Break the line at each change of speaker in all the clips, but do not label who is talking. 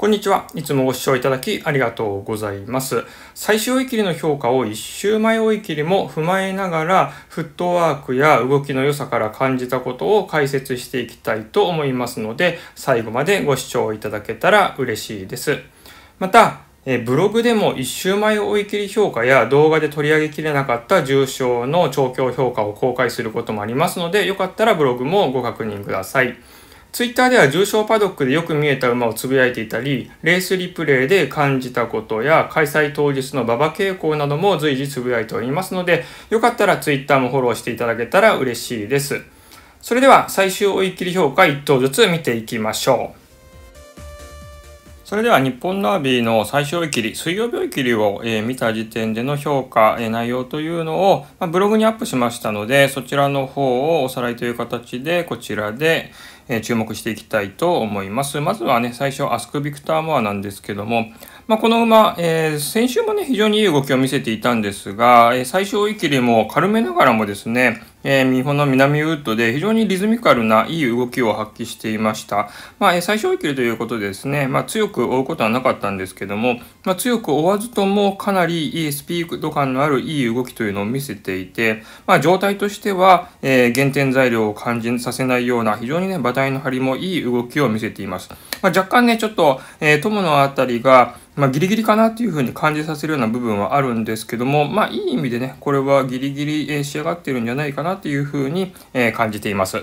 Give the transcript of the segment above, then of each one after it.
こんにちは。いつもご視聴いただきありがとうございます。最終追い切りの評価を1周前追い切りも踏まえながら、フットワークや動きの良さから感じたことを解説していきたいと思いますので、最後までご視聴いただけたら嬉しいです。また、えブログでも1周前追い切り評価や動画で取り上げきれなかった重症の調教評価を公開することもありますので、よかったらブログもご確認ください。ツイッターでは重賞パドックでよく見えた馬をつぶやいていたり、レースリプレイで感じたことや開催当日の馬場傾向なども随時つぶやいておりますので、よかったらツイッターもフォローしていただけたら嬉しいです。それでは最終追い切り評価1頭ずつ見ていきましょう。それでは日本ダービーの最小イキリ、水曜日イキリを、えー、見た時点での評価、えー、内容というのを、まあ、ブログにアップしましたので、そちらの方をおさらいという形で、こちらで、えー、注目していきたいと思います。まずはね、最初、アスク・ビクター・モアなんですけども、まあ、この馬、えー、先週もね、非常にいい動きを見せていたんですが、えー、最小域でも軽めながらもですね、えー、日本の南ウッドで非常にリズミカルないい動きを発揮していました。まあ、えー、最小域ということでですね、まあ、強く追うことはなかったんですけども、まあ、強く追わずともかなりいいスピード感のあるいい動きというのを見せていて、まあ、状態としては、えー、減点材料を感じさせないような非常にね、馬体の張りもいい動きを見せています。まあ、若干ね、ちょっと、えー、友のあたりが、まあ、ギリギリかなっていうふうに感じさせるような部分はあるんですけども、まあ、いい意味でね、これはギリギリ仕上がってるんじゃないかなっていうふうに感じています。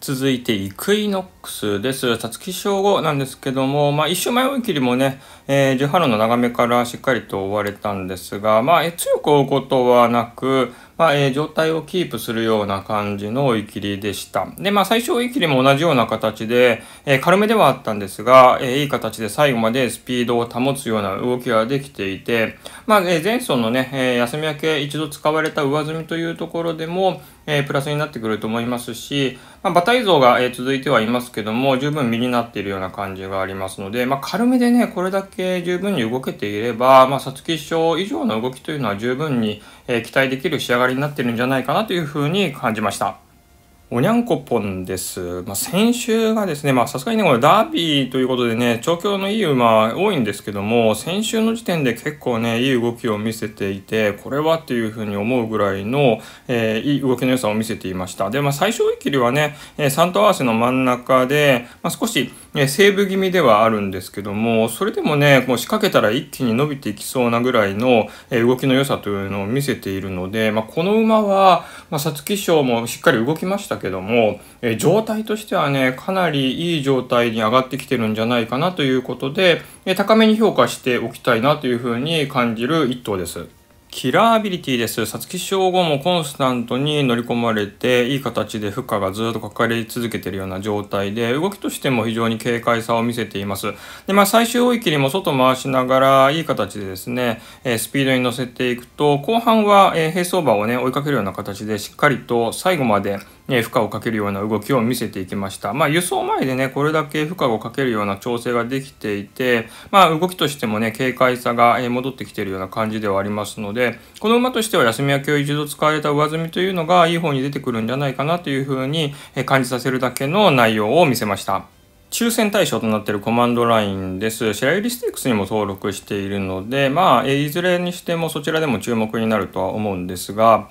続いて、イクイノックスです。皐月賞後なんですけども、まあ、一周前追い切りもね、えー、ジュハロの眺めからしっかりと追われたんですが、まあ、強く追うことはなく、まあ、えー、状態をキープするような感じの追い切りでした。で、まあ、最初追い切りも同じような形で、えー、軽めではあったんですが、えー、いい形で最後までスピードを保つような動きができていて、まあ、えー、前走のね、え休み明け一度使われた上積みというところでも、えー、プラスになってくると思いますし、まあ、馬体像が、えー、続いてはいますけども、十分身になっているような感じがありますので、まあ、軽めでね、これだけ十分に動けていれば、まあ、皐月賞以上の動きというのは十分に、えー、期待できる仕上がりになっているんじゃないかなというふうに感じました。おにゃんこぽんです。まあ、先週がですね、まあ、さすがにね、これダービーということでね、調教のいい馬多いんですけども、先週の時点で結構ね、いい動きを見せていて、これはっていうふうに思うぐらいの、えー、いい動きの良さを見せていました。で、まあ、最小一切りはね、えー、3と合わせの真ん中で、まあ、少し、ね、セーブ気味ではあるんですけども、それでもね、こう仕掛けたら一気に伸びていきそうなぐらいの、えー、動きの良さというのを見せているので、まあ、この馬は、まあ、皐月賞もしっかり動きましたけども、え状態としてはね、かなりいい状態に上がってきてるんじゃないかなということで、え高めに評価しておきたいなというふうに感じる一頭です。キラーアビリティです。皐月賞後もコンスタントに乗り込まれて、いい形で負荷がずっとかかり続けてるような状態で、動きとしても非常に軽快さを見せています。で、まあ最終追い切りも外回しながら、いい形でですね、えスピードに乗せていくと、後半は、えー、並走馬をね、追いかけるような形で、しっかりと最後まで、え負荷をかけるような動きを見せていきました。まあ、輸送前でね、これだけ負荷をかけるような調整ができていて、まあ、動きとしてもね、軽快さが戻ってきているような感じではありますので、この馬としては休み明けを一度使われた上積みというのがいい方に出てくるんじゃないかなというふうに感じさせるだけの内容を見せました。抽選対象となっているコマンドラインです。シ白ユリステークスにも登録しているので、まあ、いずれにしてもそちらでも注目になるとは思うんですが、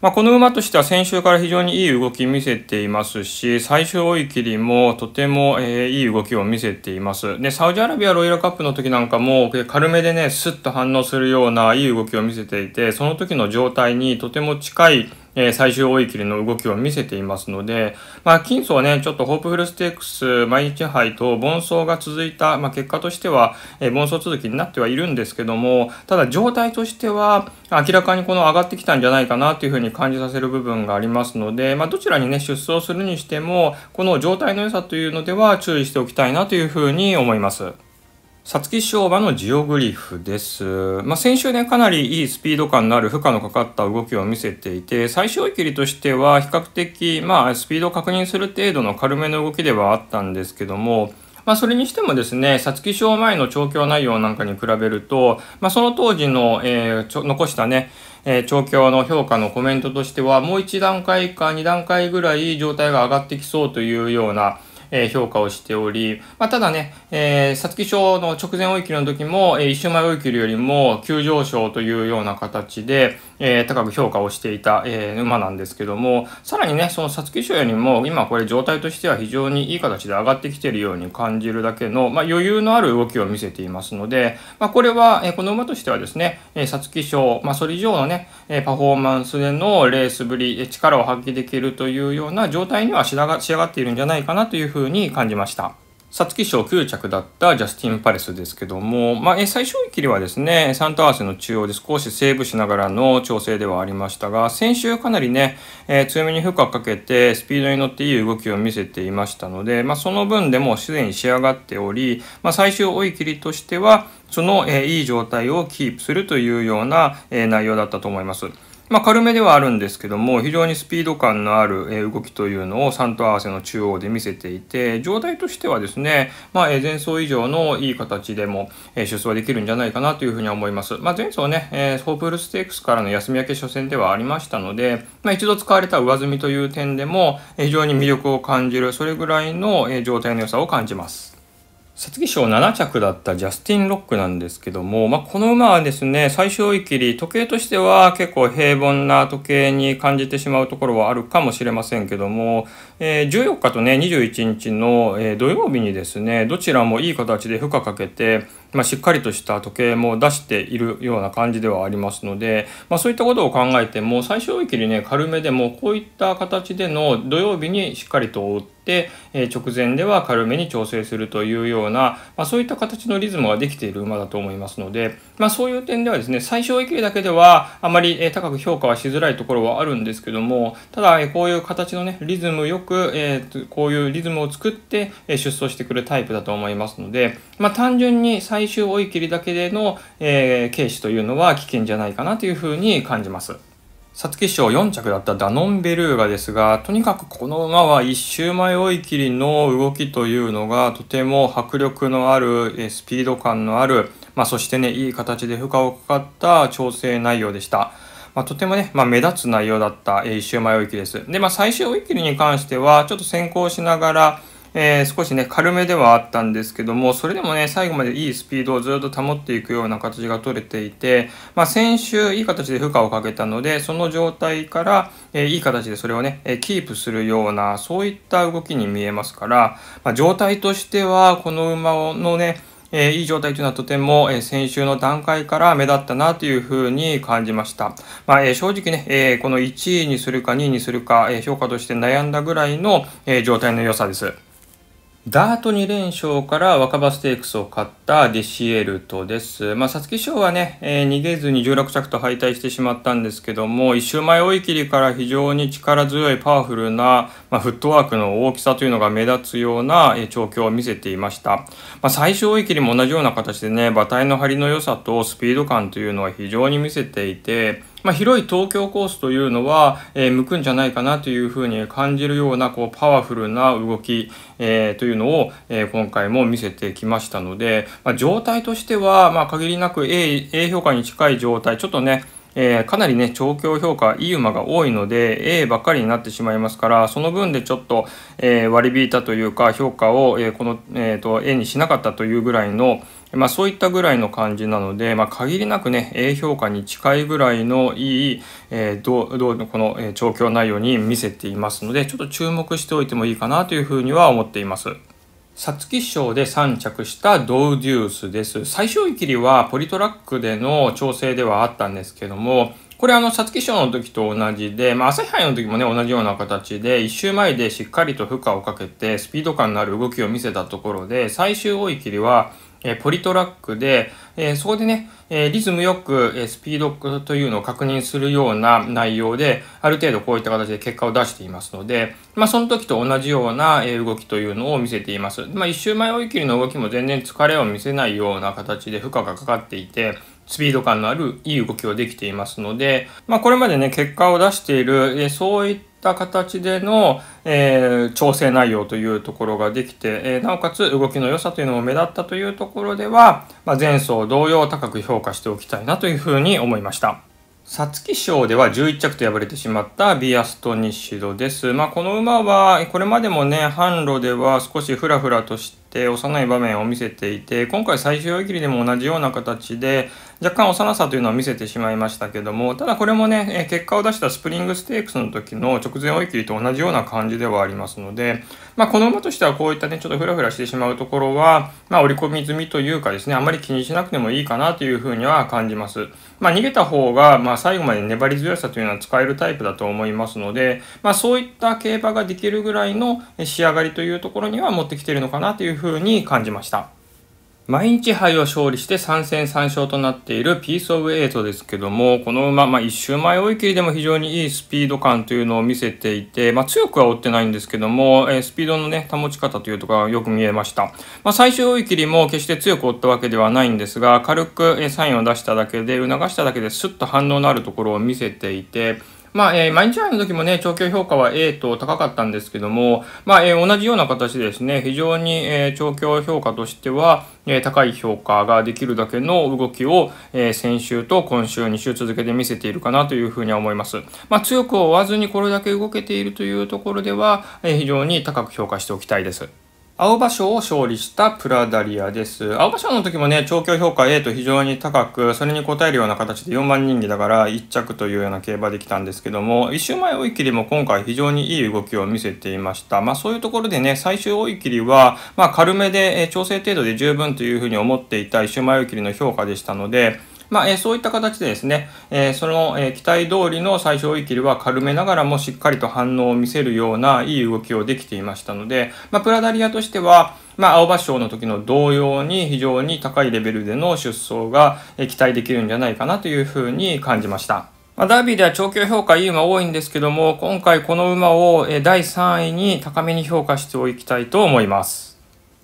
まあ、この馬としては先週から非常にいい動き見せていますし、最初追い切りもとても、えいい動きを見せています。で、サウジアラビアロイヤルカップの時なんかも、軽めでね、スッと反応するようないい動きを見せていて、その時の状態にとても近いえ最終追い切りの動きを見せていますので、まあ、金層はね、ちょっとホープフルステークス、毎日杯と盆走が続いた、まあ、結果としては、えー、盆走続きになってはいるんですけども、ただ状態としては、明らかにこの上がってきたんじゃないかなというふうに感じさせる部分がありますので、まあ、どちらにね、出走するにしても、この状態の良さというのでは注意しておきたいなというふうに思います。皐月賞馬のジオグリフです、まあ、先週ねかなりいいスピード感のある負荷のかかった動きを見せていて最小切りとしては比較的、まあ、スピードを確認する程度の軽めの動きではあったんですけども、まあ、それにしてもですね皐月賞前の調教内容なんかに比べると、まあ、その当時の、えー、残したねえー、調教の評価のコメントとしては、もう1段階か2段階ぐらい状態が上がってきそうというような、え評価をしており、まあ、ただね、え皐月賞の直前追い切りの時も、えー、一周前追い切りよりも急上昇というような形で、えー、高く評価をしていた、えー、馬なんですけども、さらにね、その皐月賞よりも、今これ状態としては非常にいい形で上がってきているように感じるだけの、まあ、余裕のある動きを見せていますので、まあ、これは、えー、この馬としてはですね、皐月賞、まあ、それ以上のね、えパフォーマンスでのレースぶり、力を発揮できるというような状態には仕上がっているんじゃないかなというふうに感じました。皐月賞9着だったジャスティン・パレスですけども、まあ、最小切りはですね、サントアースの中央で少しセーブしながらの調整ではありましたが、先週かなりね、えー、強めに負荷かけて、スピードに乗っていい動きを見せていましたので、まあ、その分でもすでに仕上がっており、まあ、最終追い切りとしては、その、えー、いい状態をキープするというような、えー、内容だったと思います。まあ、軽めではあるんですけども非常にスピード感のある動きというのを3と合わせの中央で見せていて状態としてはですね、まあ、前走以上のいい形でも出走できるんじゃないかなというふうに思います、まあ、前走ねホープルステークスからの休み明け初戦ではありましたので、まあ、一度使われた上積みという点でも非常に魅力を感じるそれぐらいの状態の良さを感じます皐月賞7着だったジャスティン・ロックなんですけども、まあ、この馬はですね、最小追い切り、時計としては結構平凡な時計に感じてしまうところはあるかもしれませんけども、えー、14日とね、21日の、え土曜日にですね、どちらもいい形で負荷かけて、まあ、しっかりとした時計も出しているような感じではありますので、まあ、そういったことを考えても最小域にね軽めでもこういった形での土曜日にしっかりと覆って、えー、直前では軽めに調整するというような、まあ、そういった形のリズムができている馬だと思いますので、まあ、そういう点ではですね最小域だけではあまり、え高く評価はしづらいところはあるんですけどもただ、こういう形のねリズムよく、えー、こういうリズムを作って、え出走してくるタイプだと思いますので、まあ、単純に最最終追い切りだけでの、えー、軽視というのは危険じゃないかなというふうに感じます。皐月賞4着だったダノンベルーガですが、とにかくこの馬は一周前追い切りの動きというのがとても迫力のある、えスピード感のある、まあ、そしてね、いい形で負荷をかかった調整内容でした。まあ、とてもね、まあ、目立つ内容だった、えー、一周前追い切りです。で、まあ、最終追い切りに関しては、ちょっと先行しながら、えー、少しね、軽めではあったんですけども、それでもね、最後までいいスピードをずっと保っていくような形が取れていて、まあ、先週いい形で負荷をかけたので、その状態から、えー、いい形でそれをね、えキープするような、そういった動きに見えますから、まあ、状態としては、この馬のね、えー、いい状態というのはとても、えー、先週の段階から目立ったなというふうに感じました。まあ、えー、正直ね、えこの1位にするか2位にするか、え評価として悩んだぐらいの、え状態の良さです。ダート2連勝から若葉ステークスを勝ったデシエルトです。まあ、皐月賞はね、えー、逃げずに16着と敗退してしまったんですけども、一周前追い切りから非常に力強いパワフルな、まあ、フットワークの大きさというのが目立つような、えー、調教を見せていました。まあ、最初追い切りも同じような形でね、馬体の張りの良さとスピード感というのは非常に見せていて、まあ、広い東京コースというのは、えー、向くんじゃないかなというふうに感じるようなこうパワフルな動き、えー、というのを、えー、今回も見せてきましたので、まあ、状態としては、まあ、限りなく A, A 評価に近い状態ちょっとねえー、かなりね、調教評価、いい馬が多いので、A ばっかりになってしまいますから、その分でちょっと、えー、割り引いたというか、評価を、えー、この、えーと、A にしなかったというぐらいの、まあ、そういったぐらいの感じなので、まあ、限りなくね、A 評価に近いぐらいのいい、えー、どう、どう、この、え調教内容に見せていますので、ちょっと注目しておいてもいいかなというふうには思っています。皐月賞で3着したドウデュースです。最小位切りはポリトラックでの調整ではあったんですけども、これあの、皐月賞の時と同じで、まあ、朝日杯の時もね、同じような形で、1周前でしっかりと負荷をかけて、スピード感のある動きを見せたところで、最終追い切りは、えポリトラックで、えそこでね、えリズムよく、えスピードというのを確認するような内容で、ある程度こういった形で結果を出していますので、まあ、その時と同じような、え動きというのを見せています。まあ、一周前追い切りの動きも全然疲れを見せないような形で負荷がかかっていて、スピード感のあるいい動きをできていますので、まあ、これまでね、結果を出している、えそういったた形での、えー、調整内容というところができて、えー、なおかつ動きの良さというのも目立ったというところでは、まあ、前走同様高く評価しておきたいなというふうに思いました。皐月賞では11着と敗れてしまったビアストニッシドです。まあ、この馬はこれまでもね、販路では少しフラフラとして幼い場面を見せていて今回最終追い切りでも同じような形で若干幼さというのを見せてしまいましたけどもただこれもね結果を出したスプリングステークスの時の直前追い切りと同じような感じではありますので、まあ、この馬としてはこういったねちょっとフラフラしてしまうところは、まあ、織り込み済みというかですねあまり気にしなくてもいいかなというふうには感じます、まあ、逃げた方が、まあ、最後まで粘り強さというのは使えるタイプだと思いますので、まあ、そういった競馬ができるぐらいの仕上がりというところには持ってきてるのかなというふうに感じました。毎日杯を勝利して3戦3勝となっているピースオブエイトですけども、この馬、まあ、一周前追い切りでも非常にいいスピード感というのを見せていて、まあ、強くは追ってないんですけども、えー、スピードのね、保ち方というところがよく見えました。まあ、最終追い切りも決して強く追ったわけではないんですが、軽くサインを出しただけで、促しただけですっと反応のあるところを見せていて、まあ、えー、毎日愛の時もね、調教評価は A と高かったんですけども、まあ、えー、同じような形でですね、非常に、えー、調教評価としては、えー、高い評価ができるだけの動きを、えー、先週と今週2週続けて見せているかなというふうには思います。まあ、強く追わずにこれだけ動けているというところでは、えー、非常に高く評価しておきたいです。青葉賞を勝利したプラダリアです。青葉賞の時もね、調教評価 A と非常に高く、それに応えるような形で4万人気だから1着というような競馬できたんですけども、1周前追い切りも今回非常にいい動きを見せていました。まあそういうところでね、最終追い切りは、まあ軽めで、え調整程度で十分というふうに思っていた1周前追い切りの評価でしたので、まあ、えー、そういった形でですね、えー、その、えー、期待通りの最小イ切ルは軽めながらもしっかりと反応を見せるようないい動きをできていましたので、まあ、プラダリアとしては、まあ、青葉賞の時の同様に非常に高いレベルでの出走が期待できるんじゃないかなというふうに感じました。まダービーでは調教評価いい馬多いんですけども、今回この馬を第3位に高めに評価しておきたいと思います。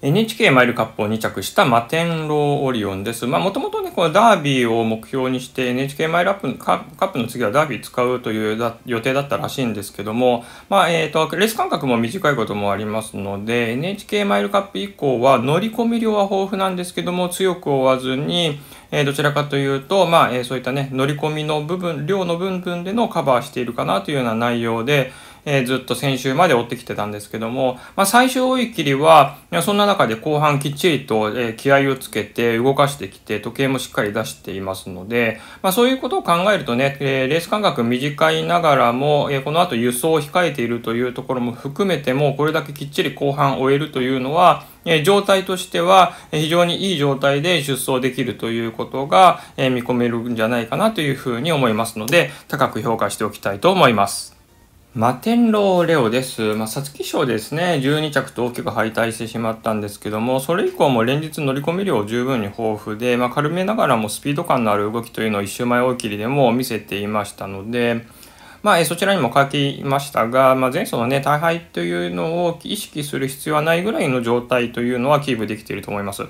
NHK マイルカップを2着したマテンローオリオンです。まあ、もともとね、このダービーを目標にして NHK マイルカップの次はダービー使うという予定だったらしいんですけども、まあ、えっ、ー、と、レース間隔も短いこともありますので、NHK マイルカップ以降は乗り込み量は豊富なんですけども、強く追わずに、えどちらかというと、まあ、えそういったね、乗り込みの部分、量の部分でのカバーしているかなというような内容で、えー、ずっと先週まで追ってきてたんですけども、まあ、最終追い切りは、そんな中で後半きっちりと、え気合をつけて動かしてきて、時計もしっかり出していますので、まあ、そういうことを考えるとね、えレース間隔短いながらも、えこの後輸送を控えているというところも含めても、これだけきっちり後半終えるというのは、え状態としては非常にいい状態で出走できるということが見込めるんじゃないかなというふうに思いますので、高く評価しておきたいと思います。マテンロレオです。まあ、皐月賞ですね、12着と大きく敗退してしまったんですけども、それ以降も連日乗り込み量十分に豊富で、まあ、軽めながらもスピード感のある動きというのを一周前大喜切りでも見せていましたので、まあ、えそちらにも書きましたが、まあ、前走のね、大敗というのを意識する必要はないぐらいの状態というのはキープできていると思います。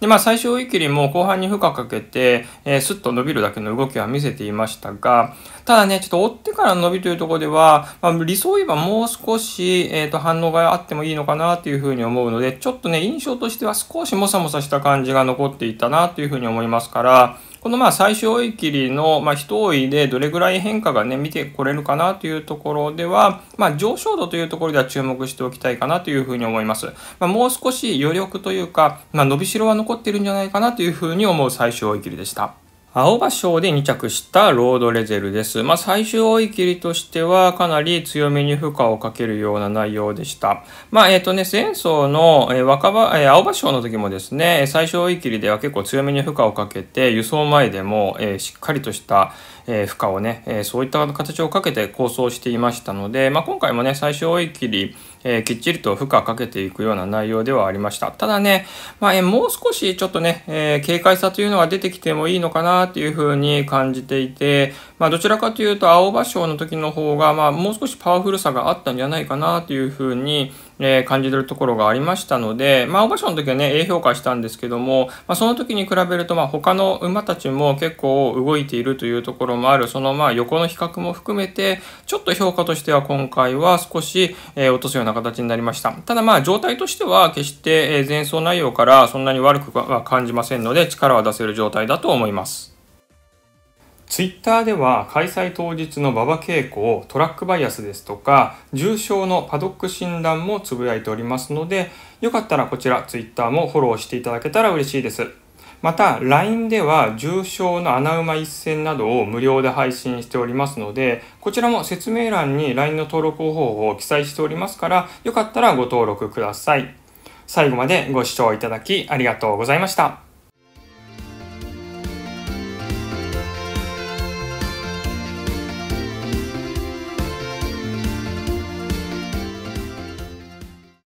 でまあ、最追い切りも後半に負荷かけて、えー、スッと伸びるだけの動きは見せていましたが、ただね、ちょっと追ってから伸びというところでは、まあ、理想を言えばもう少し、えー、と反応があってもいいのかなというふうに思うので、ちょっとね、印象としては少しもさもさした感じが残っていたなというふうに思いますから、このまあ最終追い切りのまあ一追いでどれぐらい変化がね見てこれるかなというところでは、まあ、上昇度というところでは注目しておきたいかなというふうに思います。まあ、もう少し余力というか、まあ、伸びしろは残ってるんじゃないかなというふうに思う最終追い切りでした。青葉賞で2着したロードレゼルです。まあ、最終追い切りとしてはかなり強めに負荷をかけるような内容でした。まあ、えっ、ー、とね、前走の、え若葉、えー、青葉賞の時もですね、最終追い切りでは結構強めに負荷をかけて、輸送前でも、えー、しっかりとした、え負荷をね、えそういった形をかけて構想していましたので、まあ、今回もね、最終追い切り、えー、きっちりと負荷かけていくような内容ではありました。ただね、まあ、えもう少しちょっとね、えー、軽快さというのが出てきてもいいのかなっていうふうに感じていて、まあ、どちらかというと青葉賞の時の方が、まあ、もう少しパワフルさがあったんじゃないかなというふうに、えー、感じるところがありましたので、まあ、ションの時はね、A 評価したんですけども、まあ、その時に比べると、まあ、他の馬たちも結構動いているというところもある、そのまあ、横の比較も含めて、ちょっと評価としては今回は少し、えー、落とすような形になりました。ただまあ、状態としては、決して、え前走内容からそんなに悪くは感じませんので、力は出せる状態だと思います。ツイッターでは開催当日の馬場稽古をトラックバイアスですとか重症のパドック診断もつぶやいておりますのでよかったらこちらツイッターもフォローしていただけたら嬉しいですまた LINE では重症の穴馬一戦などを無料で配信しておりますのでこちらも説明欄に LINE の登録方法を記載しておりますからよかったらご登録ください最後までご視聴いただきありがとうございました